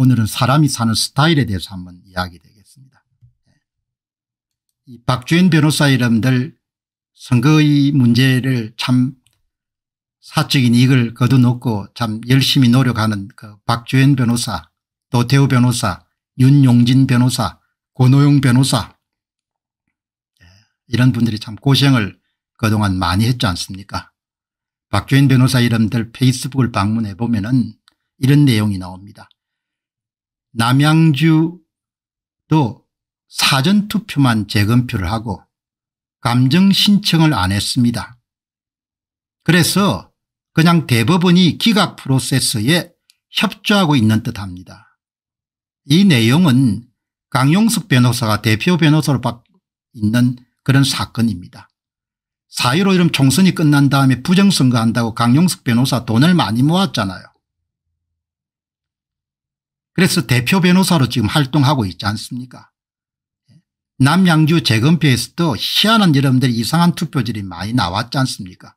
오늘은 사람이 사는 스타일에 대해서 한번 이야기 되겠습니다. 예. 이 박주현 변호사 여러분들 선거의 문제를 참 사적인 이익을 거두놓고 참 열심히 노력하는 그 박주현 변호사, 노태우 변호사, 윤용진 변호사, 권호용 변호사 예, 이런 분들이 참 고생을 그동안 많이 했지 않습니까 박주현 변호사 이름들 페이스북을 방문해 보면 은 이런 내용이 나옵니다. 남양주도 사전투표만 재검표를 하고 감정신청을 안 했습니다. 그래서 그냥 대법원이 기각 프로세스에 협조하고 있는 듯합니다. 이 내용은 강용석 변호사가 대표 변호사로 있는 그런 사건입니다. 4.15 이름 총선이 끝난 다음에 부정선거한다고 강용석 변호사 돈을 많이 모았잖아요. 그래서 대표 변호사로 지금 활동하고 있지 않습니까 남양주 재검표에서도 희한한 여러분들 이상한 투표들이 많이 나왔지 않습니까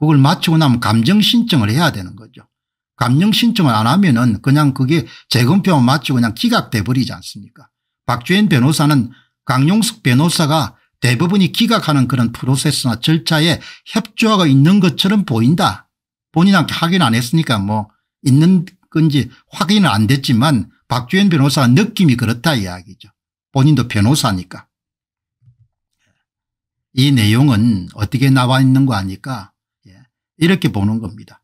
그걸 마치고 나면 감정신청을 해야 되는 거죠 감정신청을 안 하면 은 그냥 그게 재검표만 마치고 그냥 기각돼 버리지 않습니까 박주현 변호사는 강용숙 변호사가 대부분이 기각하는 그런 프로세스나 절차에 협조하고 있는 것처럼 보인다. 본인한테 확인 안 했으니까 뭐 있는 건지 확인은 안 됐지만 박주현 변호사 느낌이 그렇다 이야기죠. 본인도 변호사니까. 이 내용은 어떻게 나와 있는 거 아니까 예, 이렇게 보는 겁니다.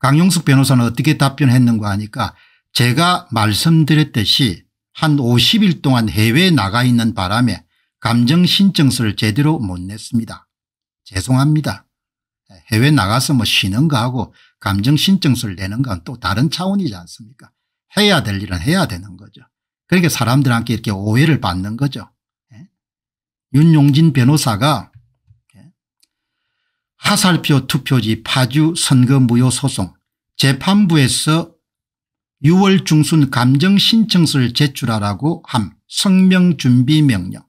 강용숙 변호사는 어떻게 답변했는가 하니까 제가 말씀드렸듯이 한 50일 동안 해외에 나가 있는 바람에 감정신청서를 제대로 못 냈습니다. 죄송합니다. 해외 나가서 뭐 쉬는 거 하고 감정신청서를 내는 건 또 다른 차원이지 않습니까 해야 될 일은 해야 되는 거죠. 그러니까 사람들한테 이렇게 오해를 받는 거죠. 예? 윤용진 변호사가 예? 하살표 투표지 파주 선거 무효 소송 재판부에서 6월 중순 감정신청서를 제출하라고 함 성명준비명령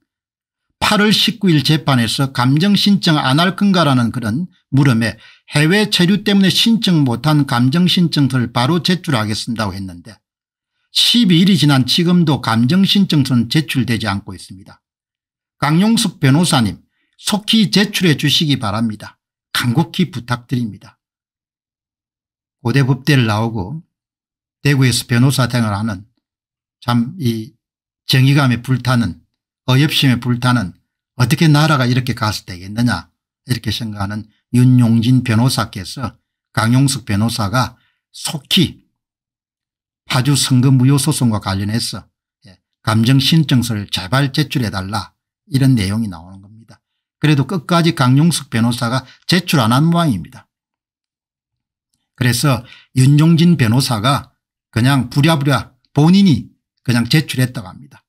8월 19일 재판에서 감정신청 안 할 건가라는 그런 물음에 해외 체류 때문에 신청 못한 감정신청서를 바로 제출하겠습니다고 했는데 12일이 지난 지금도 감정신청서는 제출되지 않고 있습니다. 강용석 변호사님 속히 제출해 주시기 바랍니다. 간곡히 부탁드립니다. 고대법대를 나오고 대구에서 변호사 생활을 하는 참 이 정의감에 불타는 어엽심에 불타는 어떻게 나라가 이렇게 가서 되겠느냐 이렇게 생각하는 윤용진 변호사께서 강용석 변호사가 속히 파주 선거무효 소송과 관련해서 예, 감정신청서를 제발 제출해달라 이런 내용이 나오는 겁니다. 그래도 끝까지 강용석 변호사가 제출 안 한 모양입니다. 그래서 윤용진 변호사가 그냥 부랴부랴 본인이 그냥 제출했다고 합니다.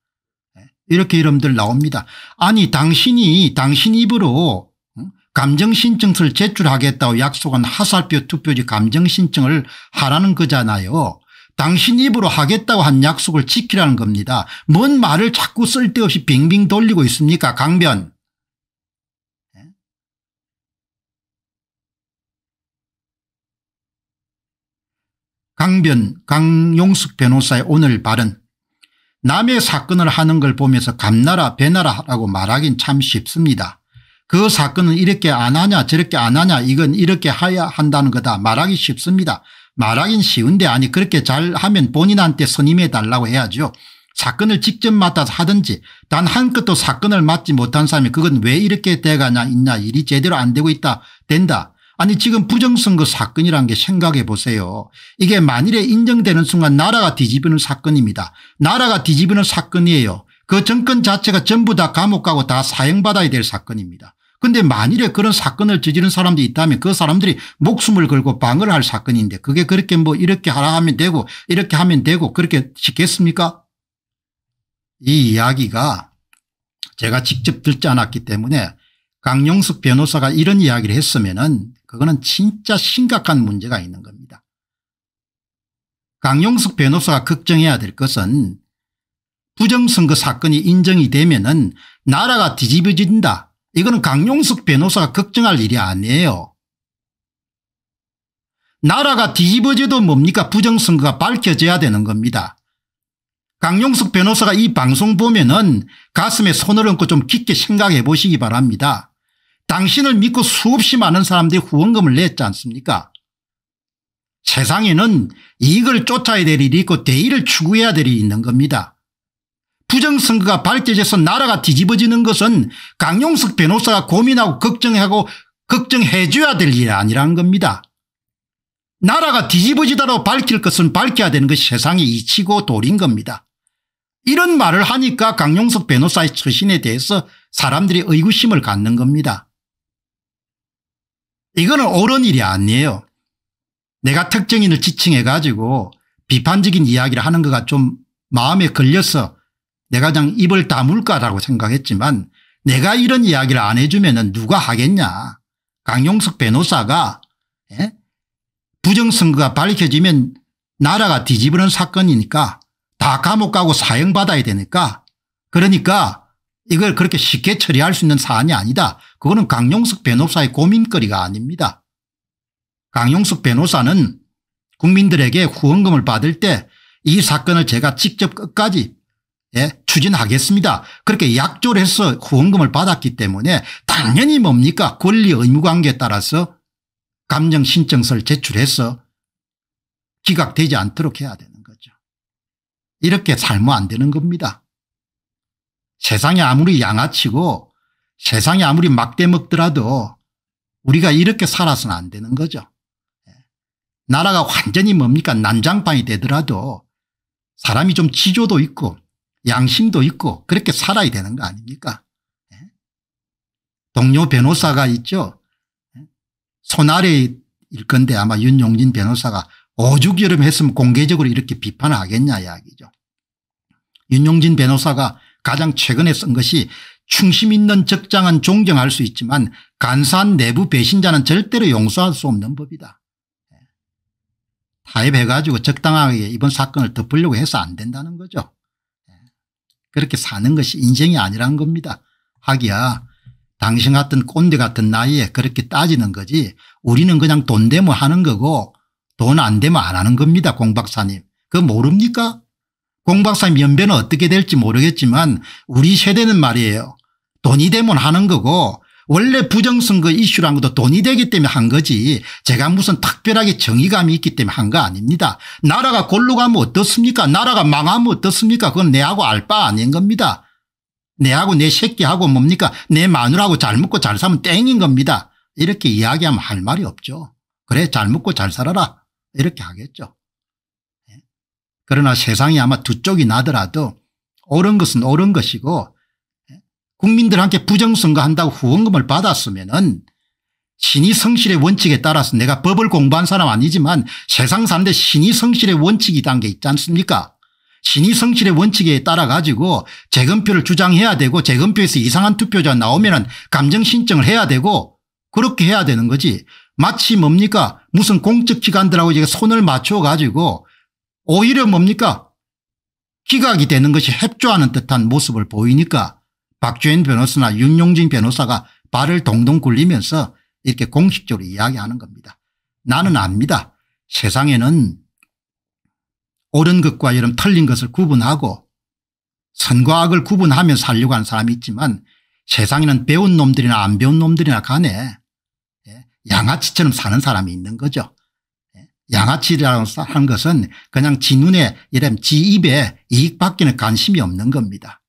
예, 이렇게 이름들 나옵니다. 아니 당신이 당신 입으로 감정신청서를 제출하겠다고 약속한 하살표 투표지 감정신청을 하라는 거잖아요. 당신 입으로 하겠다고 한 약속을 지키라는 겁니다. 뭔 말을 자꾸 쓸데없이 빙빙 돌리고 있습니까 강변. 강변 강용숙 변호사의 오늘 발언 남의 사건을 하는 걸 보면서 감나라 배나라라고 말하긴 참 쉽습니다. 그 사건은 이렇게 안 하냐 저렇게 안 하냐 이건 이렇게 해야 한다는 거다 말하기 쉽습니다. 말하긴 쉬운데 아니 그렇게 잘하면 본인한테 선임해 달라고 해야죠. 사건을 직접 맡아서 하든지 단한 끗도 사건을 맡지 못한 사람이 그건 왜 이렇게 돼가냐 있냐 일이 제대로 안 되고 있다 된다. 아니 지금 부정선거 사건이란 게 생각해 보세요. 이게 만일에 인정되는 순간 나라가 뒤집히는 사건입니다. 나라가 뒤집히는 사건이에요. 그 정권 자체가 전부 다 감옥 가고 다 사형받아야 될 사건입니다. 근데 만일에 그런 사건을 저지른 사람들이 있다면 그 사람들이 목숨을 걸고 방어를 할 사건인데 그게 그렇게 뭐 이렇게 하라 하면 되고 이렇게 하면 되고 그렇게 쉽겠습니까 이 이야기가 제가 직접 듣지 않았기 때문에 강용석 변호사가 이런 이야기를 했으면 은 그거는 진짜 심각한 문제가 있는 겁니다. 강용석 변호사가 걱정해야 될 것은 부정선거 사건이 인정이 되면 은 나라가 뒤집어진다. 이거는 강용석 변호사가 걱정할 일이 아니에요. 나라가 뒤집어져도 뭡니까 부정선거가 밝혀져야 되는 겁니다. 강용석 변호사가 이 방송 보면 은 가슴에 손을 얹고 좀 깊게 생각해 보시기 바랍니다. 당신을 믿고 수없이 많은 사람들이 후원금을 냈지 않습니까 세상에는 이익을 쫓아야 될 일이 있고 대의를 추구해야 될 일이 있는 겁니다. 부정선거가 밝혀져서 나라가 뒤집어지는 것은 강용석 변호사가 고민하고 걱정하고 걱정해줘야 될 일 아니라는 겁니다. 나라가 뒤집어지다로 밝힐 것은 밝혀야 되는 것이 세상의 이치고 도리인 겁니다. 이런 말을 하니까 강용석 변호사의 처신에 대해서 사람들이 의구심을 갖는 겁니다. 이거는 옳은 일이 아니에요. 내가 특정인을 지칭해가지고 비판적인 이야기를 하는 거가 좀 마음에 걸려서 내가 그냥 입을 다물까라고 생각했지만 내가 이런 이야기를 안 해주면 누가 하겠냐. 강용석 변호사가 예? 부정선거가 밝혀지면 나라가 뒤집어는 사건이니까 다 감옥 가고 사형받아야 되니까 그러니까 이걸 그렇게 쉽게 처리할 수 있는 사안이 아니다. 그거는 강용석 변호사의 고민거리가 아닙니다. 강용석 변호사는 국민들에게 후원금을 받을 때 이 사건을 제가 직접 끝까지 예, 추진하겠습니다. 그렇게 약조를 해서 후원금을 받았기 때문에 당연히 뭡니까 권리 의무관계에 따라서 감정신청서를 제출해서 기각되지 않도록 해야 되는 거죠. 이렇게 살면 안 되는 겁니다. 세상이 아무리 양아치고 세상이 아무리 막대 먹더라도 우리가 이렇게 살아서는 안 되는 거죠. 예. 나라가 완전히 뭡니까 난장판이 되더라도 사람이 좀 지조도 있고 양심도 있고 그렇게 살아야 되는 거 아닙니까? 예? 동료 변호사가 있죠. 예? 손아래일 건데 아마 윤용진 변호사가 오죽여름 했으면 공개적으로 이렇게 비판을 하겠냐 이야기죠. 윤용진 변호사가 가장 최근에 쓴 것이 충심 있는 적장은 존경할 수 있지만 간사한 내부 배신자는 절대로 용서할 수 없는 법이다. 예? 타협해가지고 적당하게 이번 사건을 덮으려고 해서 안 된다는 거죠. 그렇게 사는 것이 인생이 아니란 겁니다. 하기야 당신 같은 꼰대 같은 나이에 그렇게 따지는 거지 우리는 그냥 돈 되면 하는 거고 돈 안 되면 안 하는 겁니다 공 박사님. 그 모릅니까? 공 박사님 연배는 어떻게 될지 모르겠지만 우리 세대는 말이에요. 돈이 되면 하는 거고 원래 부정선거 이슈라는 것도 돈이 되기 때문에 한 거지 제가 무슨 특별하게 정의감이 있기 때문에 한 거 아닙니다. 나라가 골로 가면 어떻습니까 나라가 망하면 어떻습니까 그건 내하고 알 바 아닌 겁니다. 내하고 내 새끼하고 뭡니까 내 마누라하고 잘 먹고 잘 사면 땡인 겁니다. 이렇게 이야기하면 할 말이 없죠. 그래 잘 먹고 잘 살아라 이렇게 하겠죠. 예. 그러나 세상이 아마 두 쪽이 나더라도 옳은 것은 옳은 것이고 국민들한테 부정선거한다고 후원금을 받았으면 은 신의 성실의 원칙에 따라서 내가 법을 공부한 사람 아니지만 세상 사는데 신의 성실의 원칙이란 게 있지 않습니까 신의 성실의 원칙에 따라 가지고 재검표를 주장해야 되고 재검표에서 이상한 투표자 나오면 은 감정신청을 해야 되고 그렇게 해야 되는 거지 마치 뭡니까 무슨 공적기관들하고 손을 맞춰 가지고 오히려 뭡니까 기각이 되는 것이 협조하는 듯한 모습을 보이니까 박주현 변호사나 윤용진 변호사가 발을 동동 굴리면서 이렇게 공식적으로 이야기하는 겁니다. 나는 압니다. 세상에는 옳은 것과 이런 틀린 것을 구분하고 선과 악을 구분하며 살려고 하는 사람이 있지만 세상에는 배운 놈들이나 안 배운 놈들이나 간에 예, 양아치처럼 사는 사람이 있는 거죠. 예, 양아치라는 것은 그냥 지 눈에 이러지 입에 이익받기는 관심이 없는 겁니다.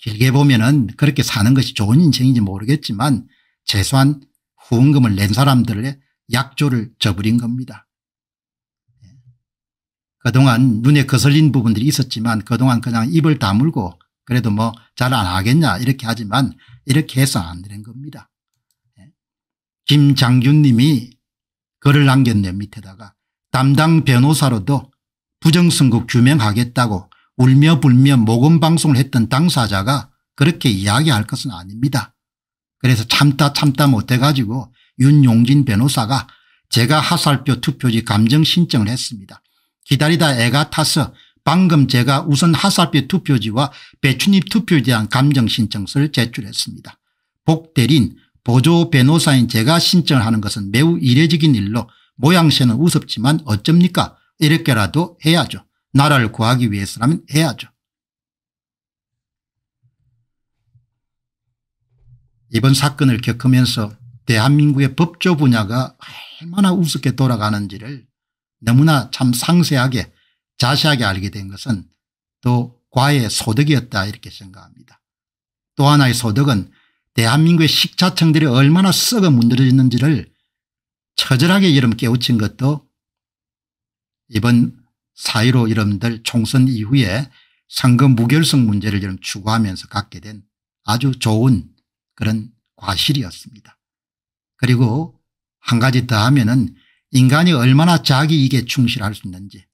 길게 보면은 그렇게 사는 것이 좋은 인생인지 모르겠지만 최소한 후원금을 낸 사람들의 약조를 저버린 겁니다. 예. 그동안 눈에 거슬린 부분들이 있었지만 그동안 그냥 입을 다물고 그래도 뭐 잘 안 하겠냐 이렇게 하지만 이렇게 해서 안 되는 겁니다. 예. 김장균 님이 글을 남겼네요 밑에다가 담당 변호사로도 부정선거 규명하겠다고 울며 불며 모금 방송을 했던 당사자가 그렇게 이야기할 것은 아닙니다. 그래서 참다 참다 못해가지고 윤용진 변호사가 제가 하살표 투표지 감정 신청을 했습니다. 기다리다 애가 타서 방금 제가 우선 하살표 투표지와 배춘입 투표에 대한 감정 신청서를 제출했습니다. 복대린 보조 변호사인 제가 신청하는 것은 매우 이례적인 일로 모양새는 우습지만 어쩝니까 이렇게라도 해야죠. 나라를 구하기 위해서라면 해야죠. 이번 사건을 겪으면서 대한민국의 법조 분야가 얼마나 우습게 돌아가는지를 너무나 참 상세하게 자세하게 알게 된 것은 또과의 소득이었다 이렇게 생각합니다. 또 하나의 소득은 대한민국의 식자층들이 얼마나 썩어 문드러졌는지를 처절하게 여름 깨우친 것도 이번 4.15러분들 총선 이후에 상거 무결성 문제를 이런 추구하면서 갖게 된 아주 좋은 그런 과실이었습니다. 그리고 한 가지 더 하면은 인간이 얼마나 자기에게 충실할 수 있는지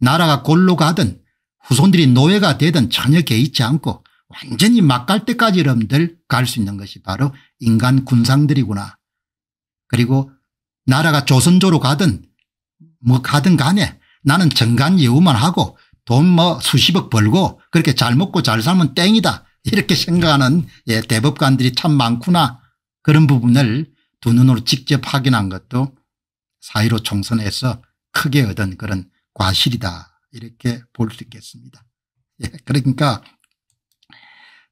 나라가 골로 가든 후손들이 노예가 되든 전혀 개의치 않고 완전히 막갈 때까지 여러분들 갈 수 있는 것이 바로 인간 군상들이구나. 그리고 나라가 조선조로 가든 뭐 가든 간에 나는 정관 예우만 하고 돈 뭐 수십억 벌고 그렇게 잘 먹고 잘 살면 땡이다 이렇게 생각하는 예, 대법관들이 참 많구나 그런 부분을 두 눈으로 직접 확인한 것도 사이로 총선에서 크게 얻은 그런 과실이다 이렇게 볼 수 있겠습니다. 예, 그러니까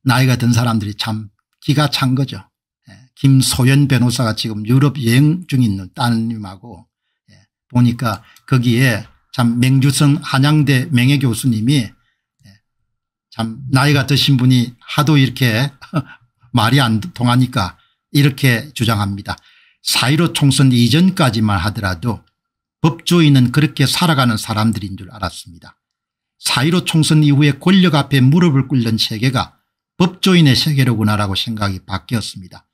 나이가 든 사람들이 참 기가 찬 거죠. 예, 김소연 변호사가 지금 유럽 여행 중인 딸님하고 예, 보니까 거기에 참 맹주성 한양대 명예교수님이 예, 참 나이가 드신 분이 하도 이렇게 말이 안 통하니까 이렇게 주장합니다. 4 1 5 총선 이전까지만 하더라도 법조인은 그렇게 살아가는 사람들인 줄 알았습니다. 4 1 5 총선 이후에 권력 앞에 무릎을 꿇는 세계가 법조인의 세계로구나라고 생각이 바뀌었습니다.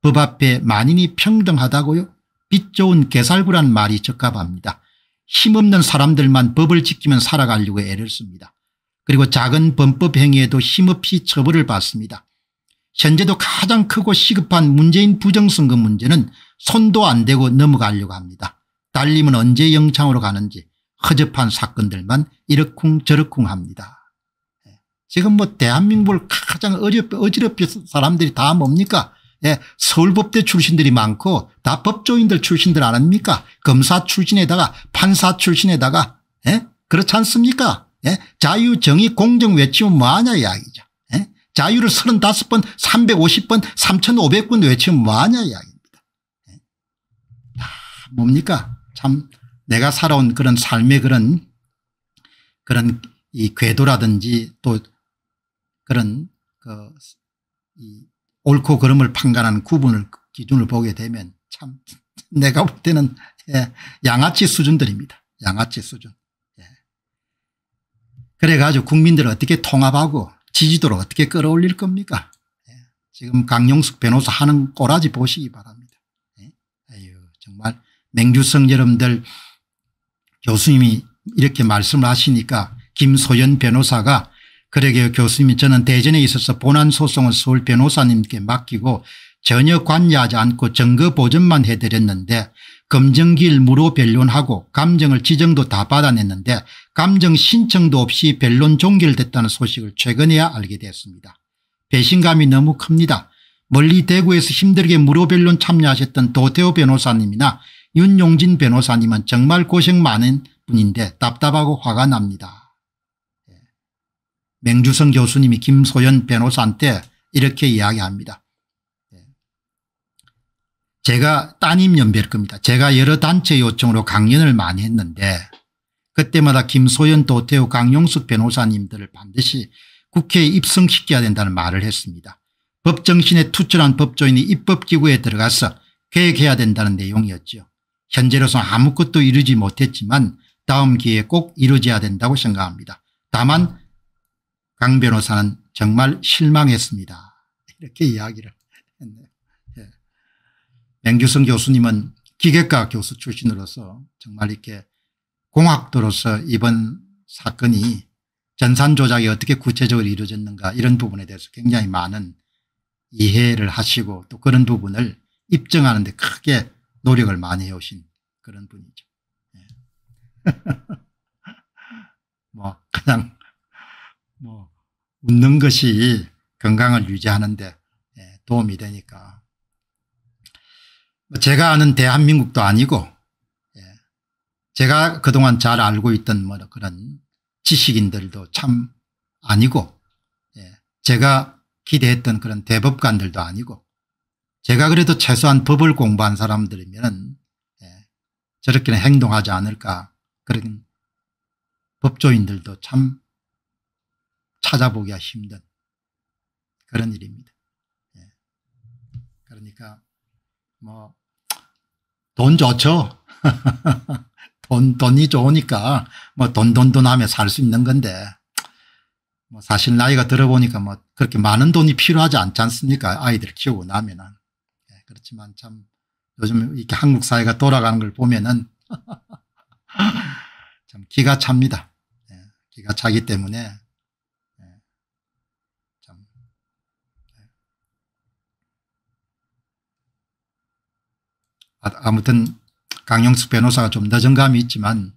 법 앞에 만인이 평등하다고요? 빛 좋은 개살구란 말이 적합합니다. 힘없는 사람들만 법을 지키면 살아가려고 애를 씁니다. 그리고 작은 범법 행위에도 힘없이 처벌을 받습니다. 현재도 가장 크고 시급한 문재인 부정선거 문제는 손도 안 대고 넘어가려고 합니다. 달림은 언제 영창으로 가는지 허접한 사건들만 이러쿵저러쿵 합니다. 예. 지금 뭐 대한민국을 가장 어지럽혀 사람들이 다 뭡니까 예, 서울법대 출신들이 많고 다 법조인들 출신들 아닙니까? 검사 출신에다가 판사 출신에다가 예? 그렇지 않습니까? 예? 자유, 정의, 공정 외치면 뭐하냐 이야기죠. 예? 자유를 35번, 350번, 3500번 외치면 뭐하냐 이야기입니다. 예? 아, 뭡니까? 참 내가 살아온 그런 삶의 그런 그런 이 궤도라든지 또 그런 그 옳고 그름을 판가하는 구분을 기준을 보게 되면 참 내가 볼 때는 예, 양아치 수준들입니다. 양아치 수준. 예. 그래가지고 국민들을 어떻게 통합하고 지지도를 어떻게 끌어올릴 겁니까 예. 지금 강용숙 변호사 하는 꼬라지 보시기 바랍니다. 예. 아유 정말 맹주성 여러분들 교수님이 이렇게 말씀을 하시니까 김소연 변호사가 그러게 교수님이 저는 대전에 있어서 본안 소송을 서울 변호사님께 맡기고 전혀 관여하지 않고 증거 보존만 해드렸는데 검증기일 무료 변론하고 감정을 지정도 다 받아냈는데 감정 신청도 없이 변론 종결됐다는 소식을 최근에야 알게 됐습니다. 배신감이 너무 큽니다. 멀리 대구에서 힘들게 무료 변론 참여하셨던 도태호 변호사님이나 윤용진 변호사님은 정말 고생 많은 분인데 답답하고 화가 납니다. 맹주성 교수님이 김소연 변호사한테 이렇게 이야기합니다. 예. 제가 따님 연배일 겁니다. 제가 여러 단체 요청으로 강연을 많이 했는데 그때마다 김소연 도태우 강용숙 변호사님들을 반드시 국회에 입성시켜야 된다는 말을 했습니다. 법정신에 투철한 법조인이 입법기구에 들어가서 계획해야 된다는 내용이었죠. 현재로서 아무것도 이루지 못했지만 다음 기회에 꼭 이루어져야 된다고 생각합니다. 다만 강 변호사는 정말 실망했습니다. 이렇게 이야기를 했네요. 예. 맹규성 교수님은 기계과 교수 출신으로서 정말 이렇게 공학도로서 이번 사건이 전산 조작이 어떻게 구체적으로 이루어졌는가 이런 부분에 대해서 굉장히 많은 이해를 하시고 또 그런 부분을 입증하는 데 크게 노력을 많이 해오신 그런 분이죠. 예. 뭐 그냥 뭐 웃는 것이 건강을 유지하는데 예, 도움이 되니까. 뭐 제가 아는 대한민국도 아니고 예, 제가 그동안 잘 알고 있던 뭐 그런 지식인들도 참 아니고 예, 제가 기대했던 그런 대법관들도 아니고 제가 그래도 최소한 법을 공부한 사람들이면 저렇게는 행동하지 않을까 그런 법조인들도 참 찾아보기가 힘든 그런 일입니다. 예. 그러니까 뭐 돈 좋죠. 돈 돈이 좋으니까 뭐 돈돈 돈하며 살수 있는 건데 뭐 사실 나이가 들어보니까 뭐 그렇게 많은 돈이 필요하지 않지 않습니까? 아이들 키우고 나면은 예. 그렇지만 참 요즘 이렇게 한국 사회가 돌아가는 걸 보면은 참 기가 찹니다. 예. 기가 차기 때문에 아, 아무튼 강용숙 변호사가 좀 늦은 감이 있지만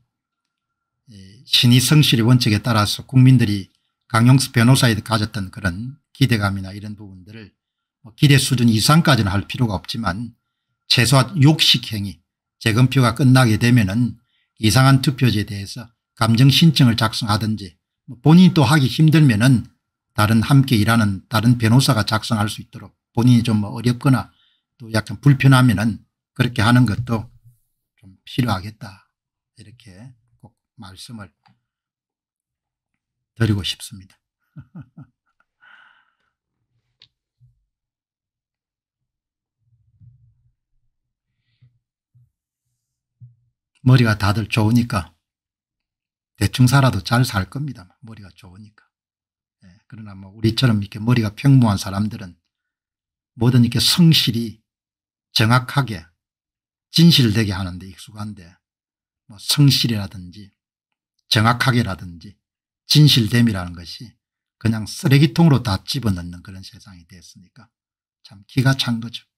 신의 성실의 원칙에 따라서 국민들이 강용숙 변호사에 가졌던 그런 기대감이나 이런 부분들을 뭐 기대 수준 이상까지는 할 필요가 없지만 최소한 욕식행위 재검표가 끝나게 되면 은 이상한 투표제에 대해서 감정신청을 작성하든지 뭐 본인이 또 하기 힘들면 은 다른 함께 일하는 다른 변호사가 작성할 수 있도록 본인이 좀 뭐 어렵거나 또 약간 불편하면 은 그렇게 하는 것도 좀 필요하겠다 이렇게 꼭 말씀을 드리고 싶습니다. 머리가 다들 좋으니까 대충 살아도 잘 살 겁니다. 머리가 좋으니까. 예, 그러나 뭐 우리처럼 이렇게 머리가 평범한 사람들은 뭐든 이렇게 성실히 정확하게 진실되게 하는데 익숙한데 뭐 성실이라든지 정확하게라든지 진실됨이라는 것이 그냥 쓰레기통으로 다 집어넣는 그런 세상이 됐으니까 참 기가 찬 거죠.